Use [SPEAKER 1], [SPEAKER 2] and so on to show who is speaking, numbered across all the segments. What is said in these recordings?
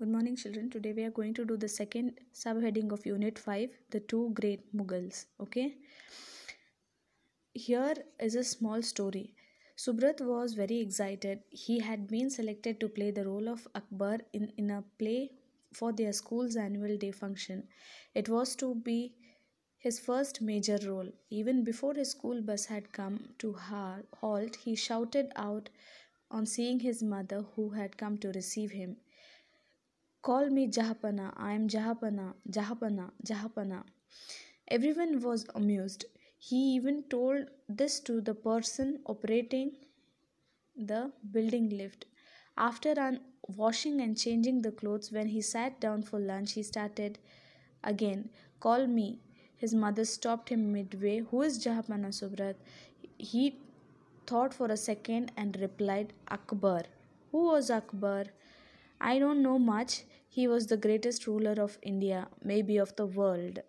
[SPEAKER 1] Good morning children. Today we are going to do the second subheading of unit 5, the two great Mughals. Okay. Here is a small story. Subrat was very excited. He had been selected to play the role of Akbar in, in a play for their school's annual day function. It was to be his first major role. Even before his school bus had come to halt, he shouted out on seeing his mother who had come to receive him. Call me Jahapana, I am Jahapana, Jahapana, Jahapana. Everyone was amused. He even told this to the person operating the building lift. After un- washing and changing the clothes, when he sat down for lunch, he started again, Call me. His mother stopped him midway. Who is Jahapana Subrat? He thought for a second and replied, Akbar. Who was Akbar? I don't know much. He was the greatest ruler of India, maybe of the world.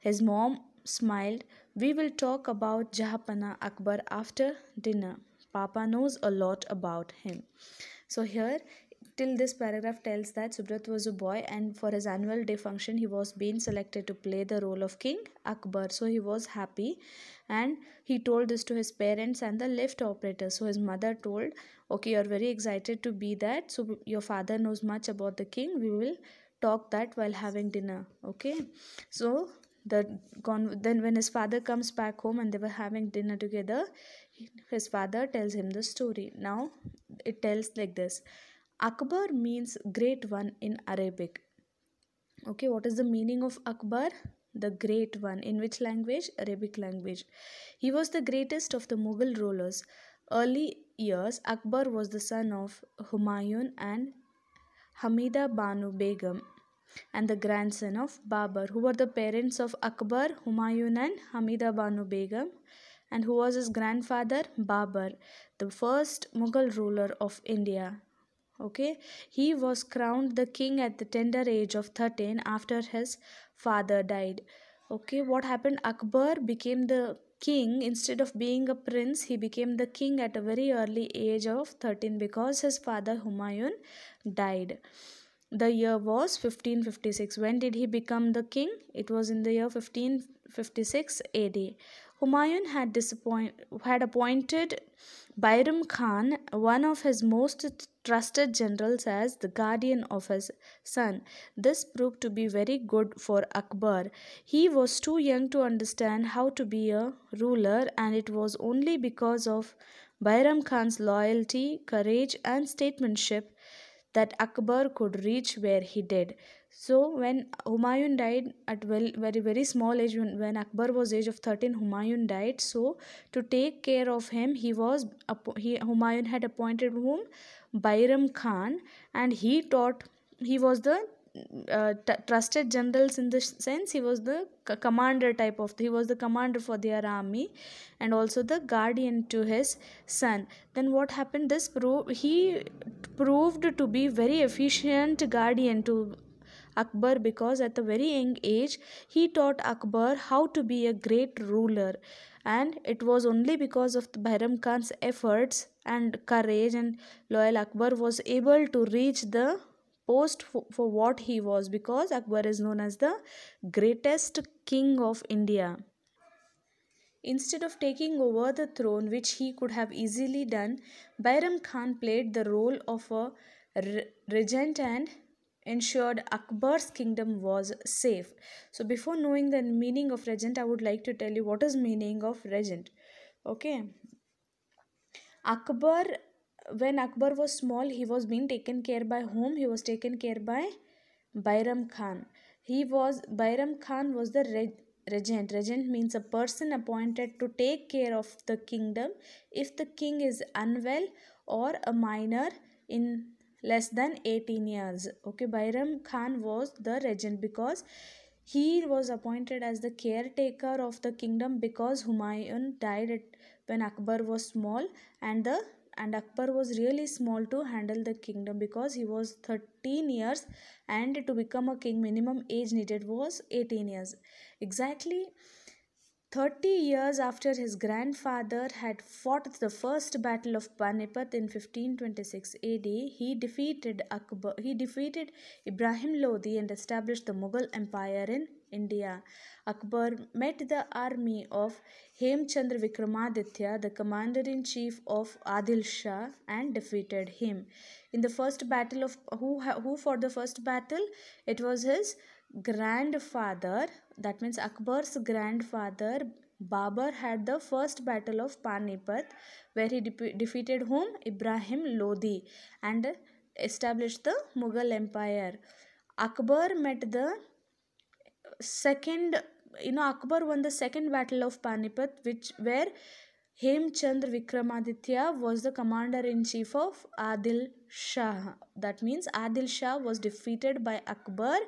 [SPEAKER 1] His mom smiled. We will talk about Jahapana Akbar after dinner. Papa knows a lot about him. So here Till this paragraph tells that Subrat was a boy and for his annual day function he was being selected to play the role of King Akbar. So he was happy and he told this to his parents and the lift operator. So his mother told, okay you are very excited to be that. So your father knows much about the king. We will talk that while having dinner. Okay. So the con then when his father comes back home and they were having dinner together, his father tells him the story. Now it tells like this. Akbar means great one in Arabic. Okay, what is the meaning of Akbar? The great one. In which language? Arabic language. He was the greatest of the Mughal rulers. Early years, Akbar was the son of Humayun and Hamida Banu Begum and the grandson of Babar, who were the parents of Akbar, Humayun and Hamida Banu Begum and who was his grandfather Babar, the first Mughal ruler of India okay he was crowned the king at the tender age of 13 after his father died okay what happened akbar became the king instead of being a prince he became the king at a very early age of 13 because his father humayun died the year was 1556 when did he become the king it was in the year 1556 ad humayun had disappoint had appointed bairam khan one of his most trusted generals as the guardian of his son. This proved to be very good for Akbar. He was too young to understand how to be a ruler and it was only because of Bairam Khan's loyalty, courage and statesmanship that Akbar could reach where he did. So when Humayun died at well, very very small age, when, when Akbar was age of 13, Humayun died. So to take care of him, he was he Humayun had appointed whom Bairam Khan, and he taught he was the uh, trusted generals in this sense he was the commander type of he was the commander for their army and also the guardian to his son then what happened this pro- he proved to be very efficient guardian to Akbar because at a very young age he taught Akbar how to be a great ruler and it was only because of Bairam Khan's efforts and courage and loyal Akbar was able to reach the post for, for what he was because Akbar is known as the greatest king of India. Instead of taking over the throne which he could have easily done, Bairam Khan played the role of a re regent and ensured Akbar's kingdom was safe. So before knowing the meaning of regent, I would like to tell you what is meaning of regent. Okay. Akbar when Akbar was small, he was being taken care by whom? He was taken care by Bairam Khan. He was Bairam Khan was the reg regent. Regent means a person appointed to take care of the kingdom if the king is unwell or a minor in less than 18 years. Okay, Bairam Khan was the regent because he was appointed as the caretaker of the kingdom because Humayun died when Akbar was small and the and Akbar was really small to handle the kingdom because he was 13 years and to become a king minimum age needed was 18 years. Exactly Thirty years after his grandfather had fought the first battle of Panipat in 1526 AD, he defeated Akbar, he defeated Ibrahim Lodi and established the Mughal Empire in India. Akbar met the army of Hemchandra Vikramaditya, the commander-in-chief of Adil Shah, and defeated him. In the first battle of who who for the first battle, it was his grandfather, that means Akbar's grandfather Babar had the first battle of Panipat where he de defeated whom? Ibrahim Lodi and established the Mughal Empire. Akbar met the second, you know, Akbar won the second battle of Panipat which where Hemchandra Vikramaditya was the commander-in-chief of Adil Shah. That means Adil Shah was defeated by Akbar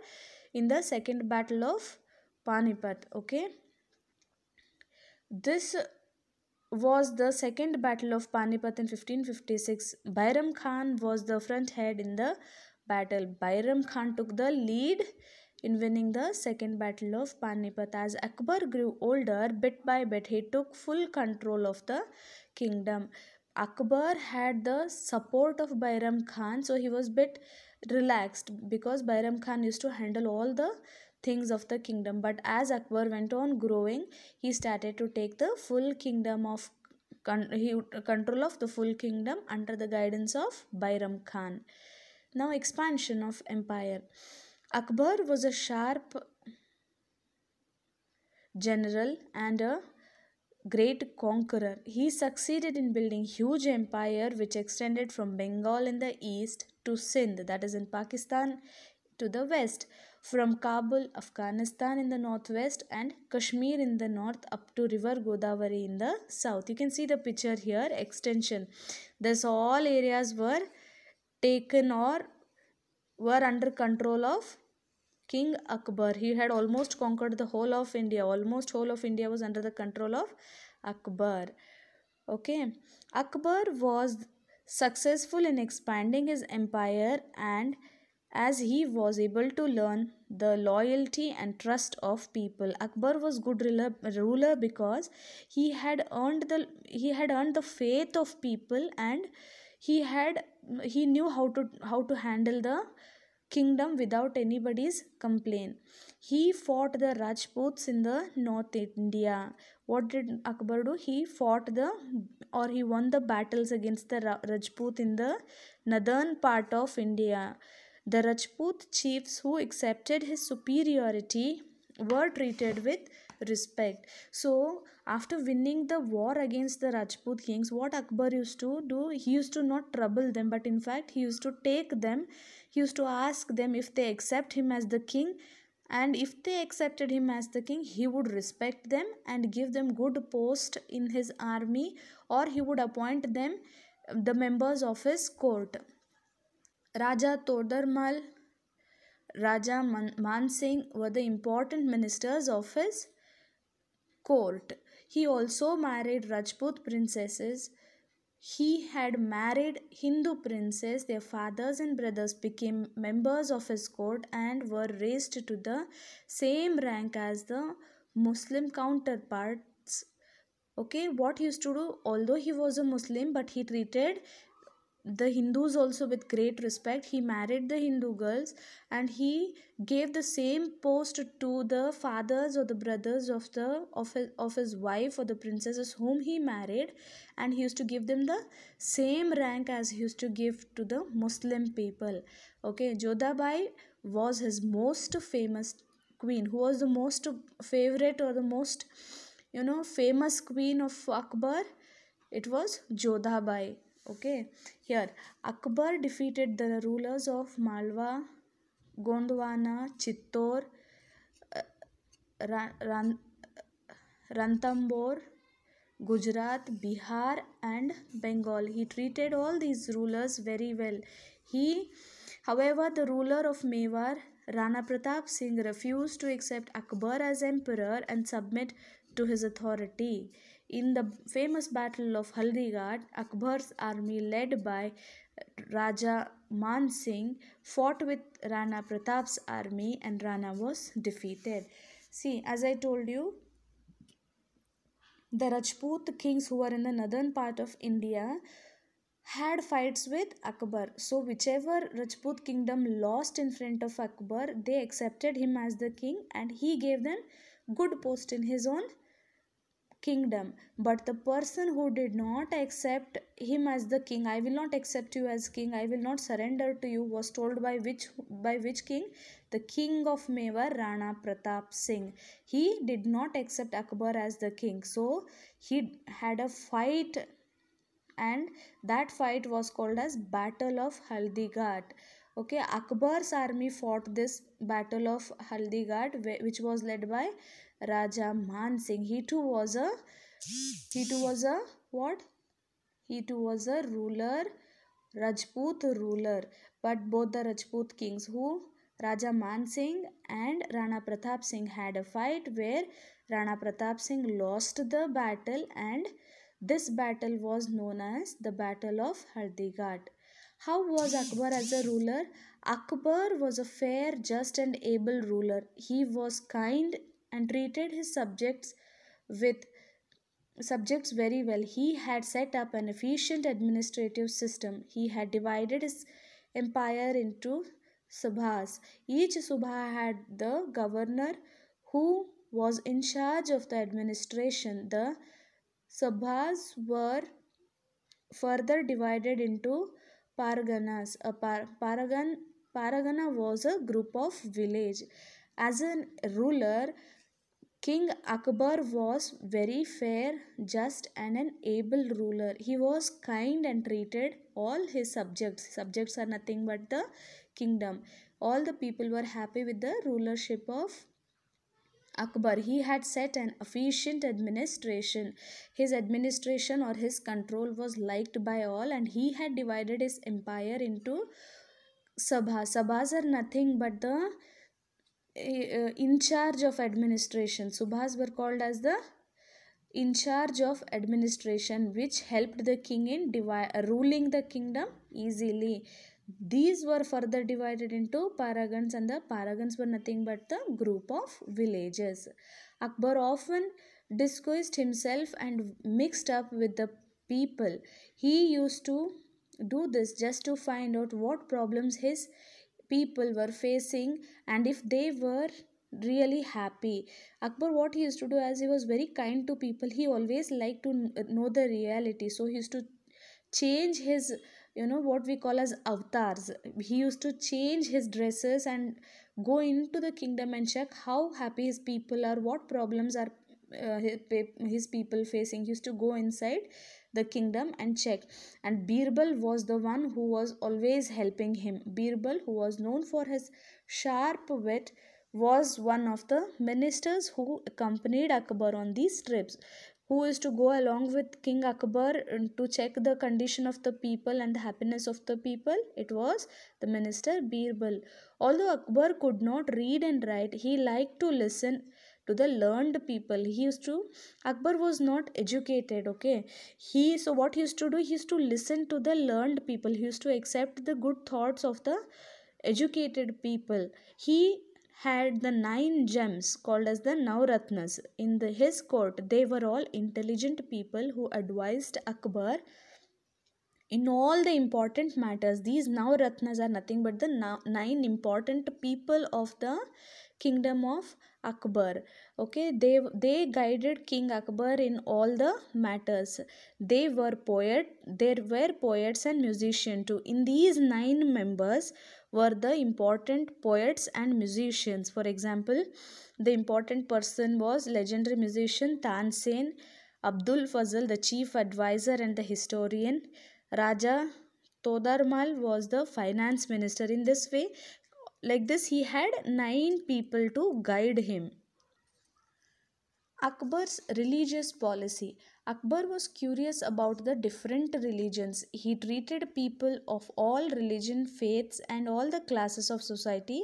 [SPEAKER 1] in the second battle of Panipat. Okay. This was the second battle of Panipat in 1556. Bairam Khan was the front head in the battle. Bairam Khan took the lead in winning the second battle of Panipat. As Akbar grew older, bit by bit, he took full control of the kingdom. Akbar had the support of Bairam Khan, so he was bit relaxed because Bairam Khan used to handle all the things of the kingdom. But as Akbar went on growing, he started to take the full kingdom of he control of the full kingdom under the guidance of Bairam Khan. Now expansion of empire. Akbar was a sharp general and a great conqueror. He succeeded in building huge empire which extended from Bengal in the east to Sindh, that is in Pakistan, to the west, from Kabul, Afghanistan in the northwest, and Kashmir in the north up to river Godavari in the south. You can see the picture here, extension. This all areas were taken or were under control of King Akbar. He had almost conquered the whole of India. Almost whole of India was under the control of Akbar. Okay. Akbar was successful in expanding his empire and as he was able to learn the loyalty and trust of people akbar was good ruler because he had earned the he had earned the faith of people and he had he knew how to how to handle the kingdom without anybody's complaint he fought the rajputs in the north india what did Akbar do? He fought the or he won the battles against the Rajput in the northern part of India. The Rajput chiefs who accepted his superiority were treated with respect. So, after winning the war against the Rajput kings, what Akbar used to do, he used to not trouble them, but in fact, he used to take them, he used to ask them if they accept him as the king and if they accepted him as the king he would respect them and give them good post in his army or he would appoint them the members of his court raja todarmal raja Man Singh were the important ministers of his court he also married rajput princesses he had married Hindu princes, their fathers and brothers became members of his court and were raised to the same rank as the Muslim counterparts okay what he used to do although he was a muslim but he treated the Hindus also with great respect. He married the Hindu girls and he gave the same post to the fathers or the brothers of the of his, of his wife or the princesses whom he married and he used to give them the same rank as he used to give to the Muslim people. Okay, Jodhabai was his most famous queen who was the most favorite or the most you know famous queen of Akbar. It was Jodhabai okay here akbar defeated the rulers of malwa gondwana chittor uh, Ran, Ran, ranthambore gujarat bihar and bengal he treated all these rulers very well he however the ruler of mewar rana pratap singh refused to accept akbar as emperor and submit to his authority in the famous battle of Haldighat, Akbar's army led by Raja Man Singh fought with Rana Pratap's army and Rana was defeated. See, as I told you, the Rajput kings who were in the northern part of India had fights with Akbar. So whichever Rajput kingdom lost in front of Akbar, they accepted him as the king and he gave them good post in his own kingdom but the person who did not accept him as the king i will not accept you as king i will not surrender to you was told by which by which king the king of Mewar Rana Pratap Singh he did not accept Akbar as the king so he had a fight and that fight was called as battle of Haldighat okay Akbar's army fought this battle of Haldighat which was led by Raja Man Singh. He too was a he too was a what? He too was a ruler, Rajput ruler. But both the Rajput kings who Raja Man Singh and Rana Pratap Singh had a fight where Rana Pratap Singh lost the battle and this battle was known as the Battle of Hardighat. How was Akbar as a ruler? Akbar was a fair, just and able ruler. He was kind and treated his subjects with subjects very well. He had set up an efficient administrative system. He had divided his empire into subhas. Each subha had the governor who was in charge of the administration. The subhas were further divided into parganas. A par paragan, paragana was a group of village. As a ruler, King Akbar was very fair, just and an able ruler. He was kind and treated all his subjects. Subjects are nothing but the kingdom. All the people were happy with the rulership of Akbar. He had set an efficient administration. His administration or his control was liked by all and he had divided his empire into sabha. Sabhas are nothing but the uh, in charge of administration. Subhas were called as the in charge of administration which helped the king in uh, ruling the kingdom easily. These were further divided into paragons and the paragons were nothing but the group of villages. Akbar often disguised himself and mixed up with the people. He used to do this just to find out what problems his people were facing and if they were really happy akbar what he used to do as he was very kind to people he always liked to know the reality so he used to change his you know what we call as avatars he used to change his dresses and go into the kingdom and check how happy his people are what problems are uh, his, his people facing he used to go inside the kingdom and check and birbal was the one who was always helping him birbal who was known for his sharp wit was one of the ministers who accompanied akbar on these trips who is to go along with king akbar uh, to check the condition of the people and the happiness of the people it was the minister birbal although akbar could not read and write he liked to listen to the learned people he used to akbar was not educated okay he so what he used to do he used to listen to the learned people he used to accept the good thoughts of the educated people he had the nine gems called as the Navratnas. In the, his court, they were all intelligent people who advised Akbar in all the important matters. These Navratnas are nothing but the nine important people of the kingdom of akbar okay they they guided king akbar in all the matters they were poet there were poets and musicians too in these nine members were the important poets and musicians for example the important person was legendary musician tansen abdul fazl the chief advisor and the historian raja Todarmal was the finance minister. In this way, like this he had nine people to guide him. Akbar's religious policy. Akbar was curious about the different religions. He treated people of all religion, faiths and all the classes of society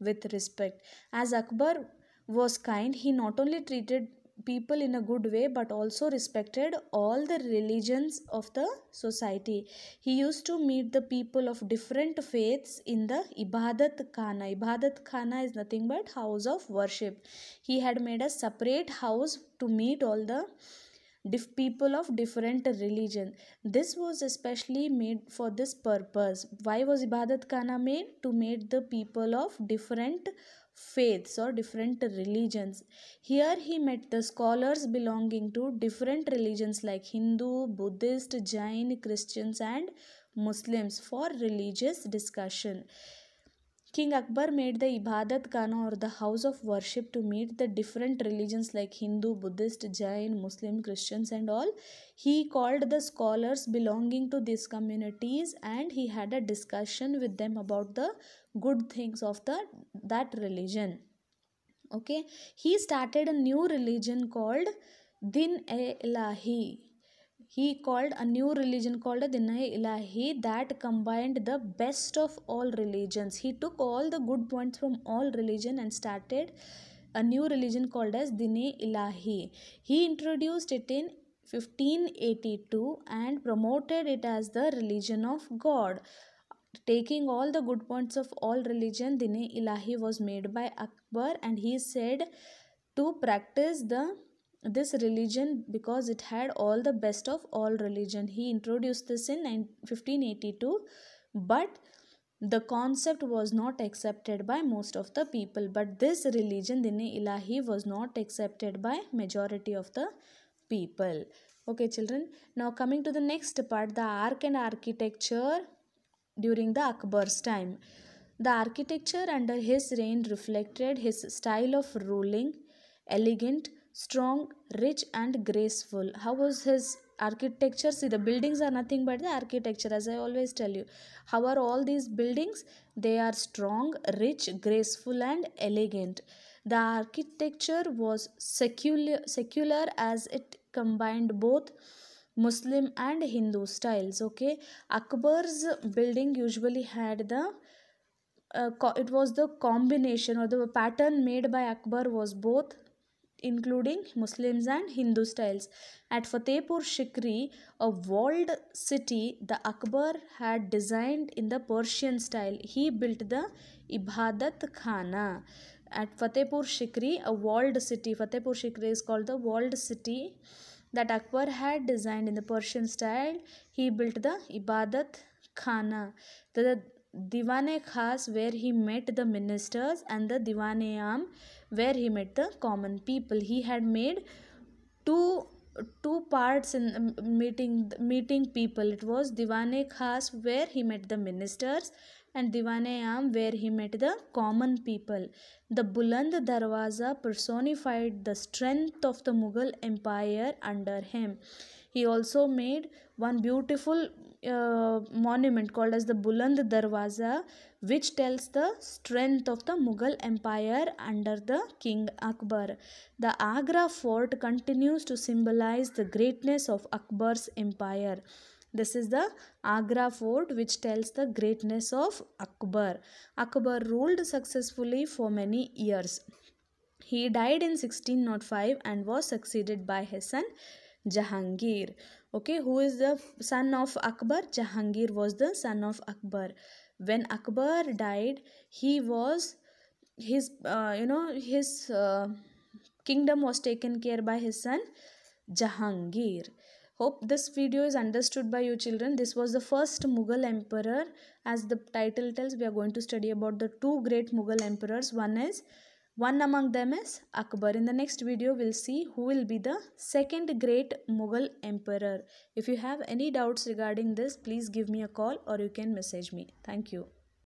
[SPEAKER 1] with respect. As Akbar was kind, he not only treated people in a good way but also respected all the religions of the society. He used to meet the people of different faiths in the Ibadat Khana. Ibadat Khana is nothing but house of worship. He had made a separate house to meet all the diff people of different religion. This was especially made for this purpose. Why was Ibadat Khana made? To meet the people of different faiths or different religions. Here he met the scholars belonging to different religions like Hindu, Buddhist, Jain, Christians and Muslims for religious discussion. King Akbar made the Ibadat Khana or the house of worship to meet the different religions like Hindu, Buddhist, Jain, Muslim, Christians, and all. He called the scholars belonging to these communities and he had a discussion with them about the good things of the that religion. Okay, he started a new religion called Din e Elahi he called a new religion called Dinai Ilahi that combined the best of all religions. He took all the good points from all religion and started a new religion called as Dine Ilahi. He introduced it in 1582 and promoted it as the religion of God. Taking all the good points of all religion, Dine Ilahi was made by Akbar and he said to practice the this religion because it had all the best of all religion he introduced this in 1582 but the concept was not accepted by most of the people but this religion dini ilahi was not accepted by majority of the people okay children now coming to the next part the arc and architecture during the akbar's time the architecture under his reign reflected his style of ruling elegant strong, rich and graceful. How was his architecture? See the buildings are nothing but the architecture as I always tell you. How are all these buildings? They are strong, rich, graceful and elegant. The architecture was secular, secular as it combined both Muslim and Hindu styles. Okay, Akbar's building usually had the uh, it was the combination or the pattern made by Akbar was both including Muslims and Hindu styles. At Fatehpur Sikri, a walled city, the Akbar had designed in the Persian style. He built the Ibadat Khana. At Fatehpur Sikri, a walled city, Fatehpur Sikri is called the walled city that Akbar had designed in the Persian style. He built the Ibadat Khana. The, the Diwane Khas where he met the ministers and the Diwane Am where he met the common people he had made two two parts in um, meeting meeting people it was e khas where he met the ministers and e am where he met the common people the buland darwaza personified the strength of the mughal empire under him he also made one beautiful uh, monument called as the Buland Darwaza which tells the strength of the Mughal empire under the King Akbar. The Agra fort continues to symbolize the greatness of Akbar's empire. This is the Agra fort which tells the greatness of Akbar. Akbar ruled successfully for many years. He died in 1605 and was succeeded by his son Jahangir okay who is the son of akbar jahangir was the son of akbar when akbar died he was his uh, you know his uh, kingdom was taken care by his son jahangir hope this video is understood by you children this was the first mughal emperor as the title tells we are going to study about the two great mughal emperors one is one among them is Akbar. In the next video, we'll see who will be the second great Mughal emperor. If you have any doubts regarding this, please give me a call or you can message me. Thank you.